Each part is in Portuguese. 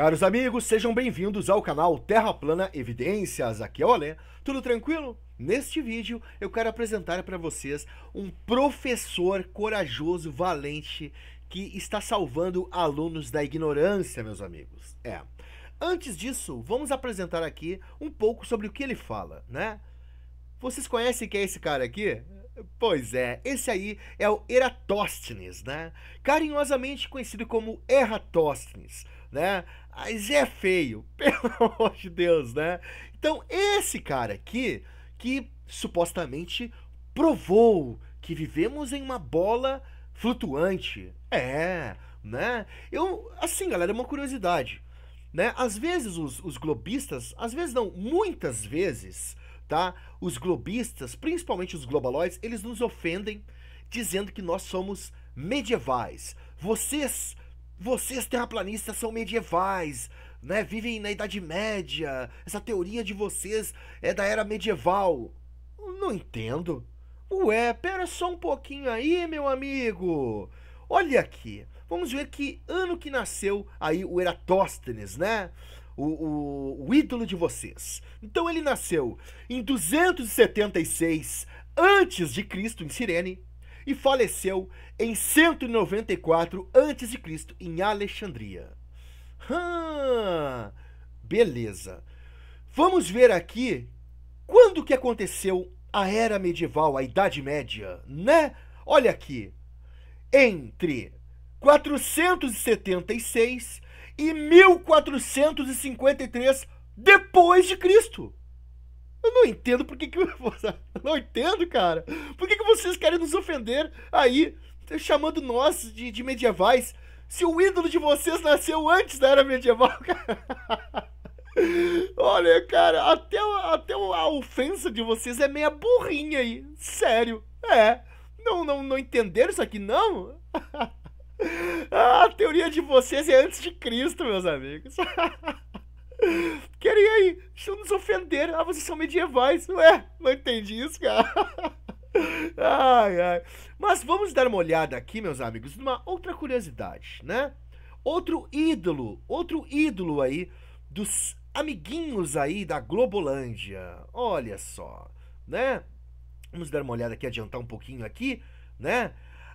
Caros amigos, sejam bem-vindos ao canal Terra Plana Evidências. Aqui é o Alê. Tudo tranquilo? Neste vídeo eu quero apresentar para vocês um professor corajoso, valente, que está salvando alunos da ignorância, meus amigos. É. Antes disso, vamos apresentar aqui um pouco sobre o que ele fala, né? Vocês conhecem quem é esse cara aqui? Pois é, esse aí é o Eratóstenes, né? Carinhosamente conhecido como Eratóstenes né? Mas é feio, pelo amor de Deus, né? Então, esse cara aqui, que supostamente provou que vivemos em uma bola flutuante. É, né? Eu, assim, galera, é uma curiosidade, né? Às vezes os, os globistas, às vezes não, muitas vezes, tá? Os globistas, principalmente os globaloides, eles nos ofendem dizendo que nós somos medievais. Vocês vocês terraplanistas são medievais, né? Vivem na Idade Média. Essa teoria de vocês é da era medieval. Não entendo. Ué, pera só um pouquinho aí, meu amigo. Olha aqui. Vamos ver que ano que nasceu aí o Eratóstenes, né? O, o, o ídolo de vocês. Então ele nasceu em 276 antes de Cristo em Cirene e faleceu em 194 a.C. em Alexandria. beleza. Vamos ver aqui quando que aconteceu a era medieval, a Idade Média, né? Olha aqui. Entre 476 e 1453 depois de Cristo. Eu não entendo por que que... Eu não entendo, cara. Por que que vocês querem nos ofender aí, chamando nós de, de medievais, se o ídolo de vocês nasceu antes da era medieval, cara? Olha, cara, até, até a ofensa de vocês é meia burrinha aí. Sério. É. Não, não, não entenderam isso aqui, não? Ah, a teoria de vocês é antes de Cristo, meus amigos. Querem aí, deixa nos ofender. Ah, vocês são medievais. Ué, não entendi isso, cara. ai, ai. Mas vamos dar uma olhada aqui, meus amigos, numa outra curiosidade, né? Outro ídolo, outro ídolo aí dos amiguinhos aí da Globolândia. Olha só, né? Vamos dar uma olhada aqui, adiantar um pouquinho aqui, né?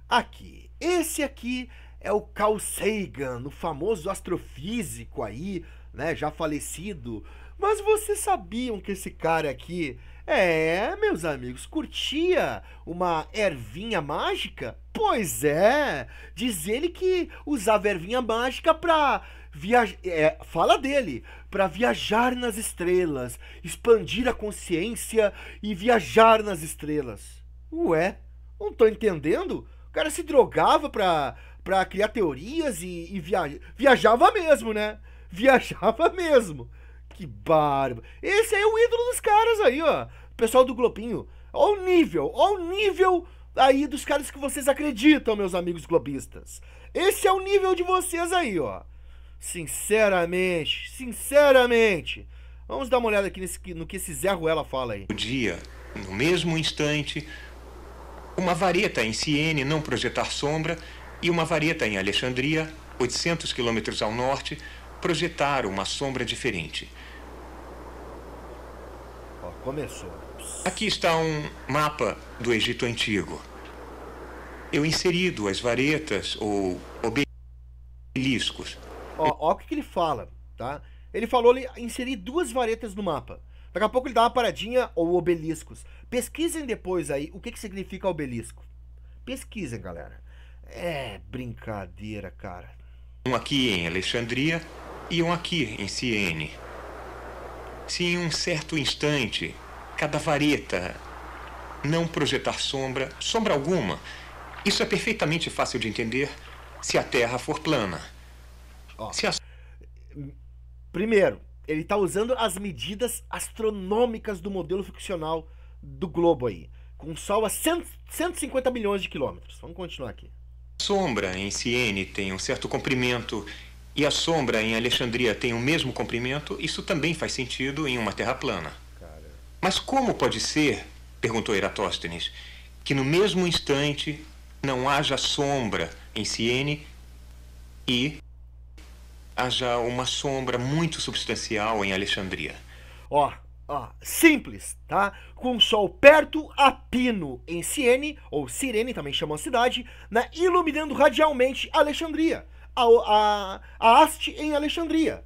Aqui, esse aqui é o Carl Sagan, o famoso astrofísico aí, né, já falecido. Mas vocês sabiam que esse cara aqui, é, meus amigos, curtia uma ervinha mágica? Pois é, diz ele que usava ervinha mágica pra viajar. É, fala dele, para viajar nas estrelas, expandir a consciência e viajar nas estrelas. Ué, não tô entendendo? O cara se drogava pra para criar teorias e, e viajava mesmo, né? Viajava mesmo. Que barba. Esse aí é o ídolo dos caras aí, ó. Pessoal do Globinho. Olha o nível, olha o nível aí dos caras que vocês acreditam, meus amigos globistas. Esse é o nível de vocês aí, ó. Sinceramente, sinceramente. Vamos dar uma olhada aqui nesse, no que esse Zé Ruela fala aí. No dia, no mesmo instante, uma vareta em Siene não projetar sombra e uma vareta em Alexandria, 800 quilômetros ao norte, projetaram uma sombra diferente. Ó, começou. Aqui está um mapa do Egito Antigo. Eu inseri duas varetas ou obeliscos. Ó, ó o que, que ele fala, tá? Ele falou inserir duas varetas no mapa. Daqui a pouco ele dá uma paradinha ou obeliscos. Pesquisem depois aí o que, que significa obelisco. Pesquisem, galera. É brincadeira, cara. Um aqui em Alexandria e um aqui em Siene. Se em um certo instante cada vareta não projetar sombra, sombra alguma, isso é perfeitamente fácil de entender se a Terra for plana. se a... Primeiro, ele está usando as medidas astronômicas do modelo ficcional do globo aí, com o Sol a 100, 150 milhões de quilômetros. Vamos continuar aqui sombra em Siene tem um certo comprimento e a sombra em Alexandria tem o mesmo comprimento, isso também faz sentido em uma terra plana. Mas como pode ser, perguntou Eratóstenes, que no mesmo instante não haja sombra em Siene e haja uma sombra muito substancial em Alexandria? Ó, oh ó, simples, tá? Com sol perto a pino em Siene, ou Sirene, também chamam a cidade, né? iluminando radialmente Alexandria, a, a, a haste em Alexandria,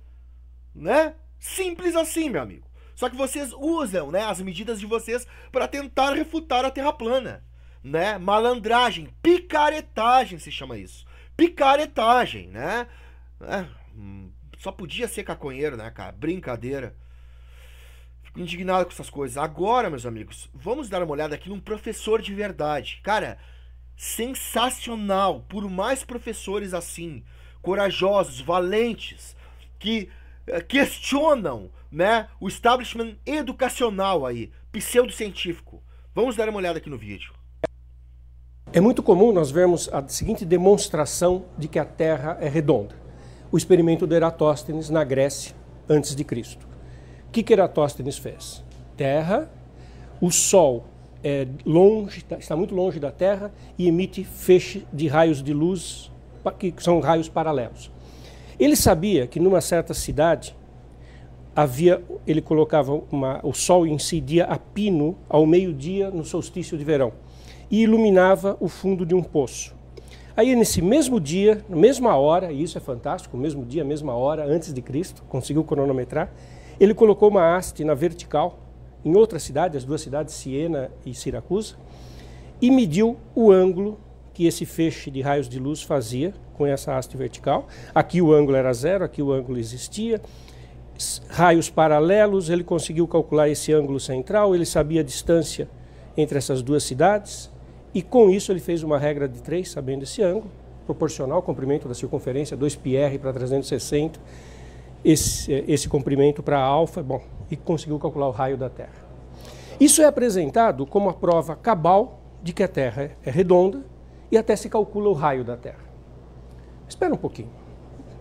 né? Simples assim, meu amigo. Só que vocês usam, né, as medidas de vocês para tentar refutar a Terra plana, né? Malandragem, picaretagem se chama isso. Picaretagem, né? É, hum, só podia ser caconheiro, né, cara? Brincadeira. Fico indignado com essas coisas. Agora, meus amigos, vamos dar uma olhada aqui num professor de verdade. Cara, sensacional. Por mais professores assim, corajosos, valentes, que eh, questionam, né, o establishment educacional aí, pseudocientífico. Vamos dar uma olhada aqui no vídeo. É muito comum nós vermos a seguinte demonstração de que a Terra é redonda. O experimento de Eratóstenes na Grécia, antes de Cristo. O que, Eratóstenes fez? Terra, o Sol é longe, tá, está muito longe da Terra e emite feixe de raios de luz, que são raios paralelos. Ele sabia que numa certa cidade havia, ele colocava uma, o sol incidia a pino ao meio-dia no solstício de verão e iluminava o fundo de um poço. Aí nesse mesmo dia, na mesma hora, e isso é fantástico, mesmo dia, mesma hora antes de Cristo, conseguiu cronometrar, ele colocou uma haste na vertical em outra cidade, as duas cidades, Siena e Siracusa, e mediu o ângulo que esse feixe de raios de luz fazia com essa haste vertical. Aqui o ângulo era zero, aqui o ângulo existia. Raios paralelos, ele conseguiu calcular esse ângulo central, ele sabia a distância entre essas duas cidades, e com isso ele fez uma regra de três, sabendo esse ângulo, proporcional ao comprimento da circunferência, 2πr para 360 esse, esse comprimento para alfa, bom, e conseguiu calcular o raio da Terra. Isso é apresentado como a prova cabal de que a Terra é redonda e até se calcula o raio da Terra. Espera um pouquinho.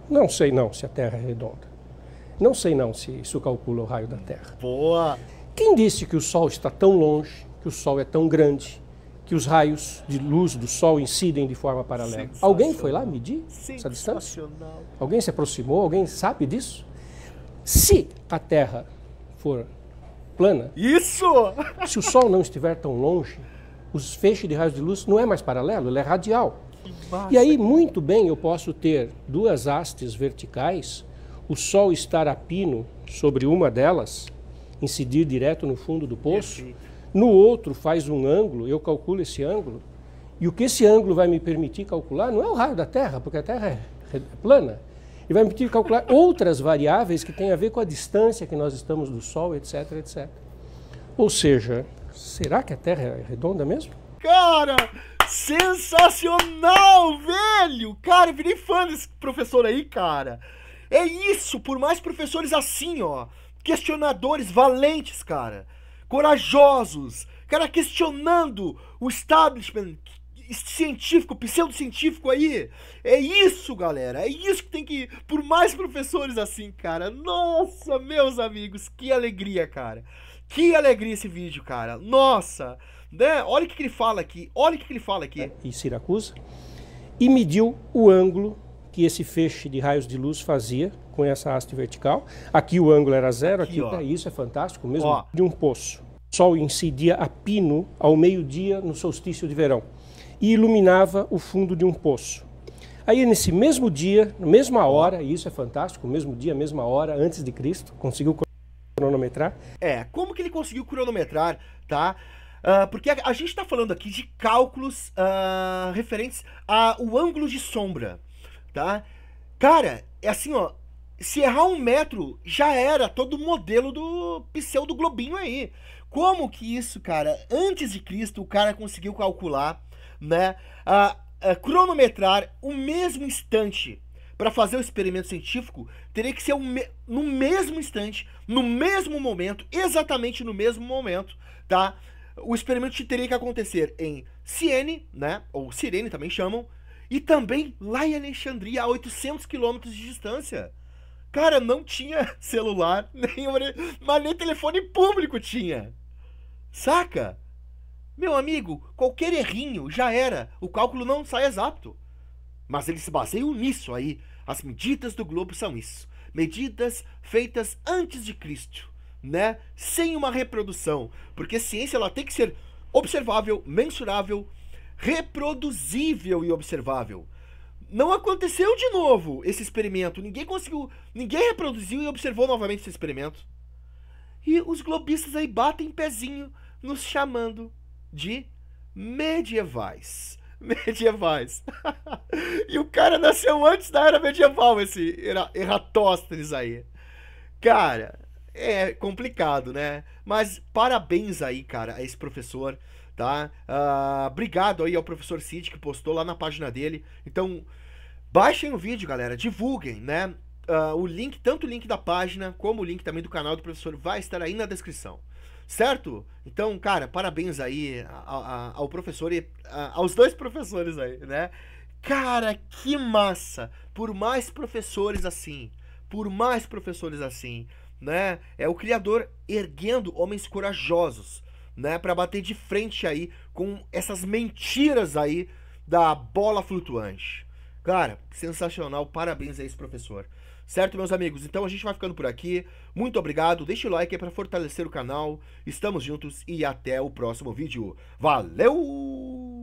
Não sei não se a Terra é redonda. Não sei não se isso calcula o raio da Terra. Boa! Quem disse que o Sol está tão longe, que o Sol é tão grande, que os raios de luz do Sol incidem de forma paralela. Alguém foi lá medir essa distância? Alguém se aproximou? Alguém sabe disso? Se a Terra for plana, isso! Se o Sol não estiver tão longe, os feixes de raios de luz não é mais paralelo, ele é radial. E aí muito bem eu posso ter duas hastes verticais, o Sol estar a pino sobre uma delas, incidir direto no fundo do poço. Perfeito no outro faz um ângulo, eu calculo esse ângulo, e o que esse ângulo vai me permitir calcular não é o raio da Terra, porque a Terra é, é plana. E vai me permitir calcular outras variáveis que têm a ver com a distância que nós estamos do Sol, etc, etc. Ou seja, será que a Terra é redonda mesmo? Cara, sensacional, velho! Cara, eu virei fã desse professor aí, cara. É isso, por mais professores assim, ó. Questionadores valentes, cara corajosos, cara questionando o establishment científico, pseudocientífico aí. É isso, galera. É isso que tem que ir. Por mais professores assim, cara. Nossa, meus amigos, que alegria, cara. Que alegria esse vídeo, cara. Nossa, né? Olha o que, ele fala aqui. Olha o que ele fala aqui. Em Siracusa. E mediu o ângulo que esse feixe de raios de luz fazia com essa haste vertical. Aqui o ângulo era zero, aqui, aqui tá, ó. isso é fantástico mesmo, ó. de um poço. O sol incidia a pino ao meio-dia no solstício de verão e iluminava o fundo de um poço. Aí nesse mesmo dia, na mesma hora, e isso é fantástico, mesmo dia, mesma hora, antes de Cristo, conseguiu cronometrar? É, como que ele conseguiu cronometrar, tá? Uh, porque a, a gente está falando aqui de cálculos uh, referentes ao ângulo de sombra, tá? Cara, é assim, ó, se errar um metro, já era todo o modelo do pseudo globinho aí. Como que isso, cara, antes de Cristo, o cara conseguiu calcular, né, a, a cronometrar o mesmo instante para fazer o experimento científico, teria que ser um me no mesmo instante, no mesmo momento, exatamente no mesmo momento, tá? O experimento teria que acontecer em Siene, né, ou Sirene também chamam, e também lá em Alexandria, a 800 quilômetros de distância. Cara, não tinha celular, nem mas nem telefone público tinha. Saca? Meu amigo, qualquer errinho já era. O cálculo não sai exato. Mas eles se baseiam nisso aí. As medidas do globo são isso. Medidas feitas antes de Cristo, né? Sem uma reprodução, porque ciência ela tem que ser observável, mensurável, reproduzível e observável não aconteceu de novo esse experimento. Ninguém conseguiu, ninguém reproduziu e observou novamente esse experimento. E os globistas aí batem pezinho nos chamando de medievais. Medievais. e o cara nasceu antes da era medieval, esse Eratóstenes aí. Cara, é complicado, né? Mas parabéns aí, cara, a esse professor tá? Uh, obrigado aí ao professor Cid que postou lá na página dele. Então, baixem o vídeo, galera, divulguem, né? Uh, o link, tanto o link da página como o link também do canal do professor vai estar aí na descrição. Certo? Então, cara, parabéns aí ao, ao professor e aos dois professores aí, né? Cara, que massa! Por mais professores assim, por mais professores assim, né? É o Criador erguendo homens corajosos, né, para bater de frente aí com essas mentiras aí da bola flutuante. Cara, sensacional, parabéns a esse professor. Certo, meus amigos? Então a gente vai ficando por aqui. Muito obrigado, deixa o like aí para fortalecer o canal. Estamos juntos e até o próximo vídeo. Valeu!